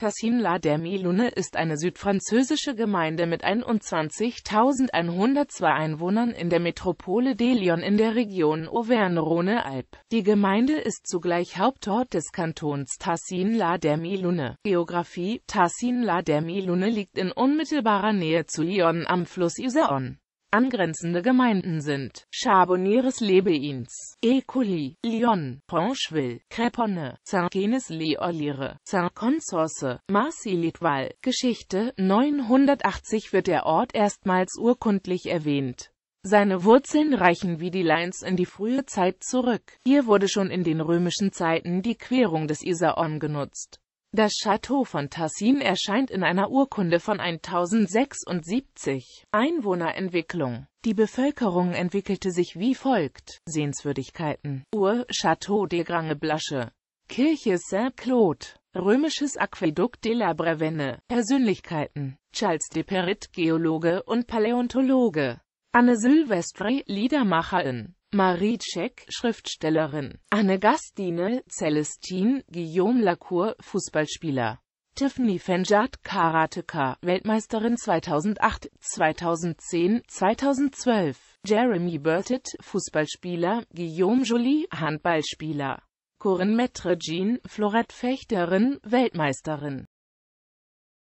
Persignes-la-Demi-Lune ist eine südfranzösische Gemeinde mit 21.102 Einwohnern in der Metropole de Lyon in der Region Auvergne-Rhône-Alpes. Die Gemeinde ist zugleich Hauptort des Kantons Tassin-la-Demi-Lune. Geografie Tassin-la-Demi-Lune liegt in unmittelbarer Nähe zu Lyon am Fluss Isaon. Angrenzende Gemeinden sind charbonnieres lebeins bains Écully, Lyon, Francheville, Créponne, Saint-Genis-les-Orlire, Saint-Consorce, Marcy-Litval. Geschichte 980 wird der Ort erstmals urkundlich erwähnt. Seine Wurzeln reichen wie die Lines in die frühe Zeit zurück. Hier wurde schon in den römischen Zeiten die Querung des Isaron genutzt. Das Château von Tassin erscheint in einer Urkunde von 1076 Einwohnerentwicklung. Die Bevölkerung entwickelte sich wie folgt. Sehenswürdigkeiten Ur, Château de Grange Blasche, Kirche Saint-Claude, römisches Aquädukt de la Brevenne, Persönlichkeiten Charles de Perrit, Geologe und Paläontologe, Anne Sylvestre, Liedermacherin Marie Tschek, Schriftstellerin. Anne Gastine, Celestine, Guillaume Lacour, Fußballspieler. Tiffany Fenjard, Karateka, Weltmeisterin 2008, 2010, 2012. Jeremy Burtett, Fußballspieler, Guillaume Jolie, Handballspieler. Corinne Metregin, Fechterin, Weltmeisterin.